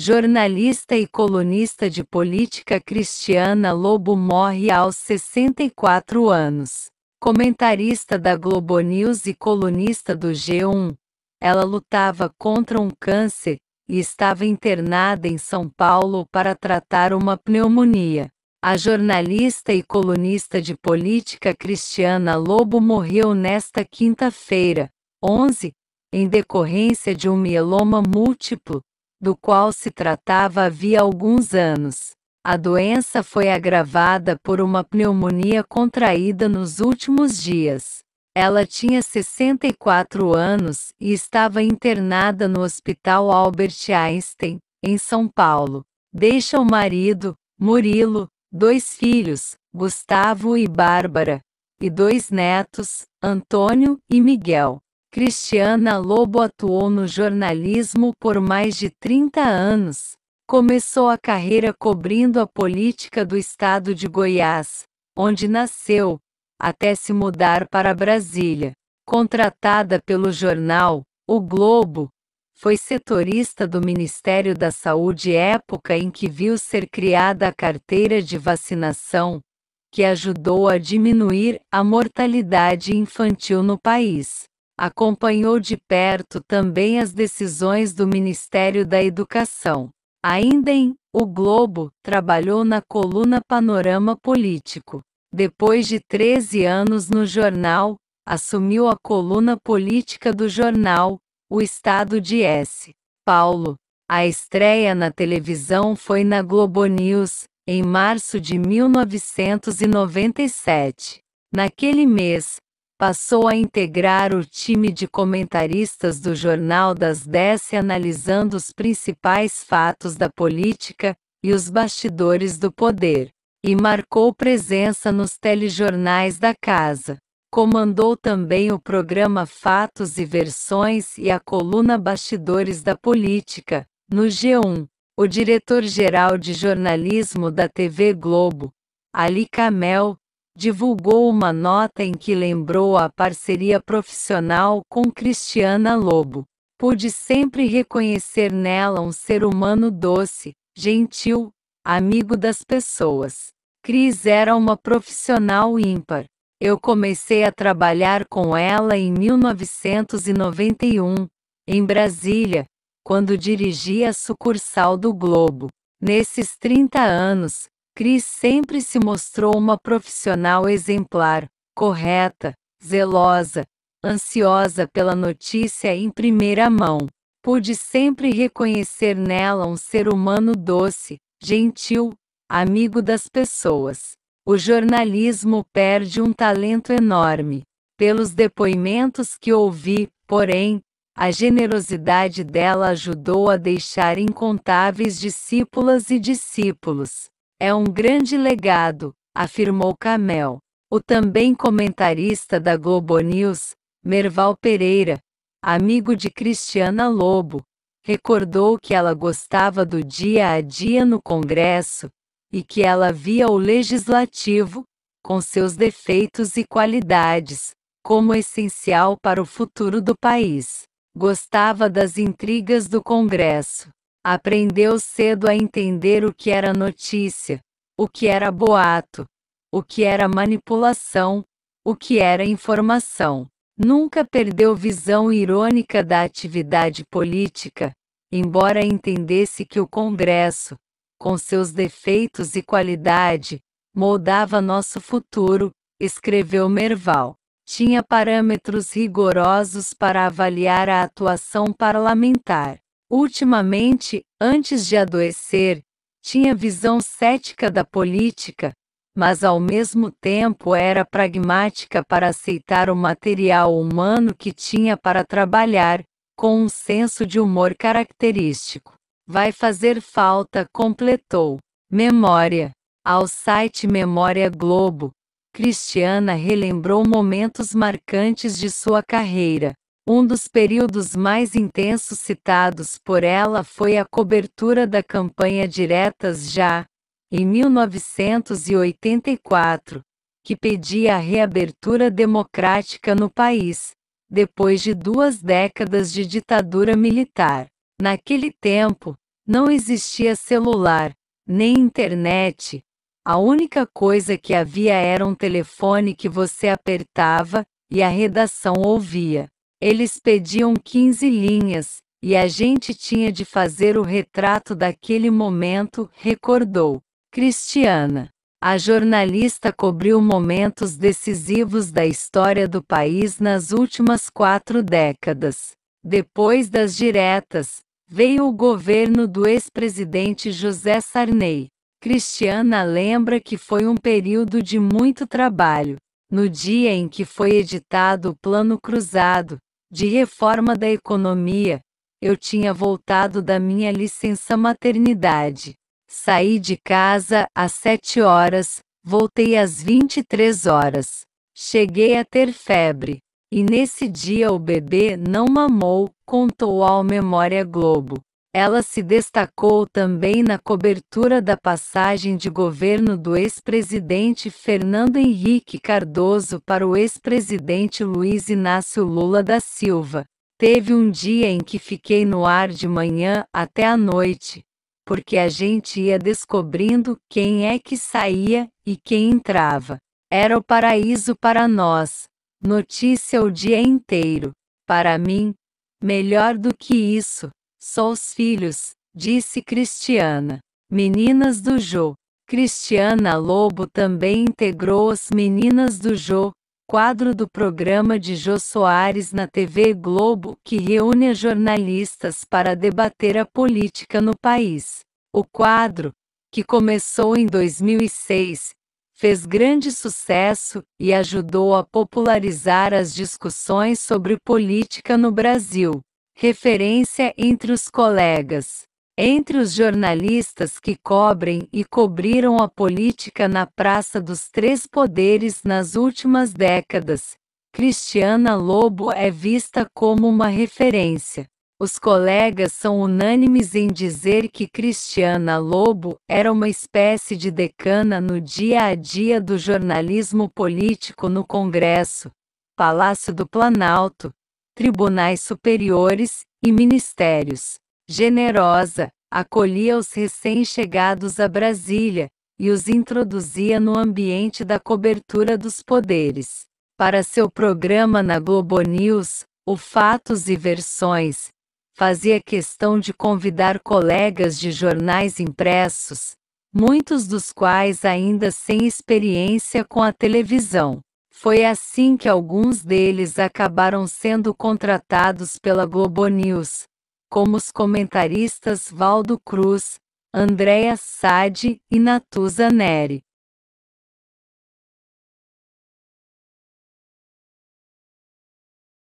jornalista e colunista de política Cristiana Lobo morre aos 64 anos. Comentarista da Globo News e colunista do G1, ela lutava contra um câncer e estava internada em São Paulo para tratar uma pneumonia. A jornalista e colunista de política Cristiana Lobo morreu nesta quinta-feira, 11, em decorrência de um mieloma múltiplo, do qual se tratava havia alguns anos. A doença foi agravada por uma pneumonia contraída nos últimos dias. Ela tinha 64 anos e estava internada no Hospital Albert Einstein, em São Paulo. Deixa o marido, Murilo, dois filhos, Gustavo e Bárbara, e dois netos, Antônio e Miguel. Cristiana Lobo atuou no jornalismo por mais de 30 anos. Começou a carreira cobrindo a política do estado de Goiás, onde nasceu, até se mudar para Brasília. Contratada pelo jornal O Globo, foi setorista do Ministério da Saúde época em que viu ser criada a carteira de vacinação, que ajudou a diminuir a mortalidade infantil no país. Acompanhou de perto também as decisões do Ministério da Educação. Ainda em O Globo, trabalhou na coluna Panorama Político. Depois de 13 anos no jornal, assumiu a coluna política do jornal, O Estado de S. Paulo. A estreia na televisão foi na Globo News, em março de 1997. Naquele mês, passou a integrar o time de comentaristas do Jornal das 10 analisando os principais fatos da política e os bastidores do poder, e marcou presença nos telejornais da casa. Comandou também o programa Fatos e Versões e a coluna Bastidores da Política, no G1. O diretor-geral de jornalismo da TV Globo, Ali Camel, divulgou uma nota em que lembrou a parceria profissional com Cristiana Lobo. Pude sempre reconhecer nela um ser humano doce, gentil, amigo das pessoas. Cris era uma profissional ímpar. Eu comecei a trabalhar com ela em 1991, em Brasília, quando dirigi a sucursal do Globo. Nesses 30 anos, Cris sempre se mostrou uma profissional exemplar, correta, zelosa, ansiosa pela notícia em primeira mão. Pude sempre reconhecer nela um ser humano doce, gentil, amigo das pessoas. O jornalismo perde um talento enorme. Pelos depoimentos que ouvi, porém, a generosidade dela ajudou a deixar incontáveis discípulas e discípulos. É um grande legado, afirmou Camel. O também comentarista da Globo News, Merval Pereira, amigo de Cristiana Lobo, recordou que ela gostava do dia a dia no Congresso e que ela via o legislativo, com seus defeitos e qualidades, como essencial para o futuro do país. Gostava das intrigas do Congresso, Aprendeu cedo a entender o que era notícia, o que era boato, o que era manipulação, o que era informação. Nunca perdeu visão irônica da atividade política, embora entendesse que o Congresso, com seus defeitos e qualidade, moldava nosso futuro, escreveu Merval. Tinha parâmetros rigorosos para avaliar a atuação parlamentar. Ultimamente, antes de adoecer, tinha visão cética da política, mas ao mesmo tempo era pragmática para aceitar o material humano que tinha para trabalhar, com um senso de humor característico. Vai fazer falta, completou. Memória. Ao site Memória Globo, Cristiana relembrou momentos marcantes de sua carreira. Um dos períodos mais intensos citados por ela foi a cobertura da campanha Diretas Já, em 1984, que pedia a reabertura democrática no país, depois de duas décadas de ditadura militar. Naquele tempo, não existia celular, nem internet. A única coisa que havia era um telefone que você apertava e a redação ouvia. Eles pediam 15 linhas, e a gente tinha de fazer o retrato daquele momento, recordou. Cristiana. A jornalista cobriu momentos decisivos da história do país nas últimas quatro décadas. Depois das diretas, veio o governo do ex-presidente José Sarney. Cristiana lembra que foi um período de muito trabalho. No dia em que foi editado o Plano Cruzado, de reforma da economia, eu tinha voltado da minha licença maternidade. Saí de casa às 7 horas, voltei às 23 horas. Cheguei a ter febre. E nesse dia o bebê não mamou, contou ao Memória Globo. Ela se destacou também na cobertura da passagem de governo do ex-presidente Fernando Henrique Cardoso para o ex-presidente Luiz Inácio Lula da Silva. Teve um dia em que fiquei no ar de manhã até a noite, porque a gente ia descobrindo quem é que saía e quem entrava. Era o paraíso para nós. Notícia o dia inteiro. Para mim, melhor do que isso os filhos, disse Cristiana. Meninas do Jô. Cristiana Lobo também integrou as Meninas do Jô, quadro do programa de Jô Soares na TV Globo que reúne jornalistas para debater a política no país. O quadro, que começou em 2006, fez grande sucesso e ajudou a popularizar as discussões sobre política no Brasil referência entre os colegas. Entre os jornalistas que cobrem e cobriram a política na Praça dos Três Poderes nas últimas décadas, Cristiana Lobo é vista como uma referência. Os colegas são unânimes em dizer que Cristiana Lobo era uma espécie de decana no dia a dia do jornalismo político no Congresso, Palácio do Planalto, tribunais superiores e ministérios. Generosa, acolhia os recém-chegados a Brasília e os introduzia no ambiente da cobertura dos poderes. Para seu programa na Globo News, o Fatos e Versões, fazia questão de convidar colegas de jornais impressos, muitos dos quais ainda sem experiência com a televisão. Foi assim que alguns deles acabaram sendo contratados pela Globo News, como os comentaristas Valdo Cruz, Andréa Sade e Natuza Neri.